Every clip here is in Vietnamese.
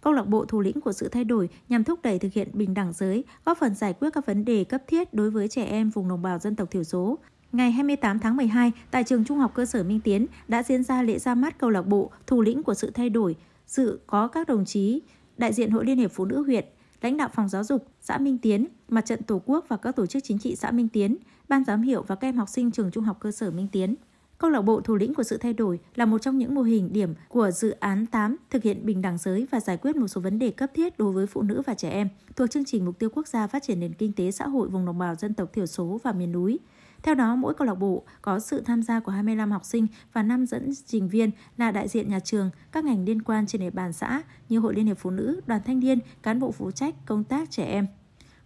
Câu lạc bộ thủ lĩnh của sự thay đổi nhằm thúc đẩy thực hiện bình đẳng giới, góp phần giải quyết các vấn đề cấp thiết đối với trẻ em vùng đồng bào dân tộc thiểu số. Ngày 28 tháng 12, tại trường Trung học cơ sở Minh Tiến đã diễn ra lễ ra mắt câu lạc bộ thủ lĩnh của sự thay đổi. Dự có các đồng chí, đại diện Hội Liên hiệp Phụ nữ huyện, lãnh đạo phòng giáo dục, xã Minh Tiến, Mặt trận Tổ quốc và các tổ chức chính trị xã Minh Tiến, ban giám hiệu và các em học sinh trường Trung học cơ sở Minh Tiến. Câu lạc bộ thủ lĩnh của sự thay đổi là một trong những mô hình điểm của dự án 8 thực hiện bình đẳng giới và giải quyết một số vấn đề cấp thiết đối với phụ nữ và trẻ em thuộc chương trình mục tiêu quốc gia phát triển nền kinh tế xã hội vùng đồng bào dân tộc thiểu số và miền núi. Theo đó, mỗi câu lạc bộ có sự tham gia của 25 học sinh và 5 dẫn trình viên là đại diện nhà trường, các ngành liên quan trên địa bàn xã như Hội Liên hiệp Phụ nữ, Đoàn Thanh niên, cán bộ phụ trách công tác trẻ em,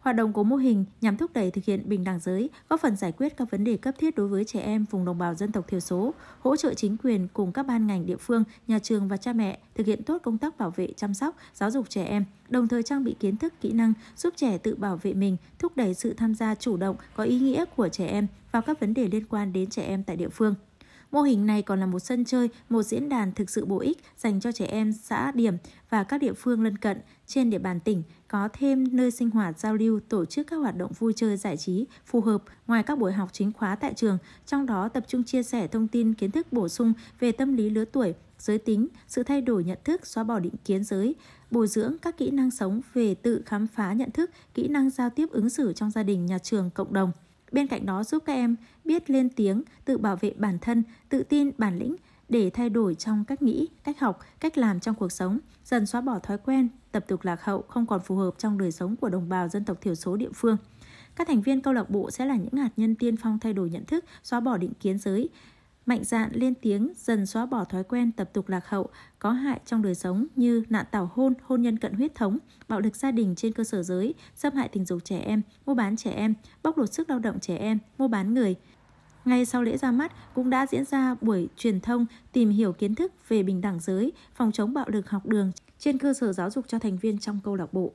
Hoạt động của mô hình nhằm thúc đẩy thực hiện bình đẳng giới, góp phần giải quyết các vấn đề cấp thiết đối với trẻ em vùng đồng bào dân tộc thiểu số, hỗ trợ chính quyền cùng các ban ngành địa phương, nhà trường và cha mẹ thực hiện tốt công tác bảo vệ, chăm sóc, giáo dục trẻ em, đồng thời trang bị kiến thức, kỹ năng giúp trẻ tự bảo vệ mình, thúc đẩy sự tham gia chủ động có ý nghĩa của trẻ em vào các vấn đề liên quan đến trẻ em tại địa phương. Mô hình này còn là một sân chơi, một diễn đàn thực sự bổ ích dành cho trẻ em xã điểm và các địa phương lân cận trên địa bàn tỉnh có thêm nơi sinh hoạt giao lưu, tổ chức các hoạt động vui chơi giải trí phù hợp ngoài các buổi học chính khóa tại trường, trong đó tập trung chia sẻ thông tin kiến thức bổ sung về tâm lý lứa tuổi, giới tính, sự thay đổi nhận thức, xóa bỏ định kiến giới, bồi dưỡng các kỹ năng sống về tự khám phá nhận thức, kỹ năng giao tiếp ứng xử trong gia đình, nhà trường, cộng đồng. Bên cạnh đó giúp các em biết lên tiếng, tự bảo vệ bản thân, tự tin, bản lĩnh để thay đổi trong cách nghĩ, cách học, cách làm trong cuộc sống, dần xóa bỏ thói quen, tập tục lạc hậu không còn phù hợp trong đời sống của đồng bào dân tộc thiểu số địa phương. Các thành viên câu lạc bộ sẽ là những hạt nhân tiên phong thay đổi nhận thức, xóa bỏ định kiến giới, mạnh dạn lên tiếng dần xóa bỏ thói quen tập tục lạc hậu có hại trong đời sống như nạn tảo hôn, hôn nhân cận huyết thống, bạo lực gia đình trên cơ sở giới, xâm hại tình dục trẻ em, mua bán trẻ em, bóc lột sức lao động trẻ em, mua bán người. Ngay sau lễ ra mắt cũng đã diễn ra buổi truyền thông tìm hiểu kiến thức về bình đẳng giới, phòng chống bạo lực học đường trên cơ sở giáo dục cho thành viên trong câu lạc bộ.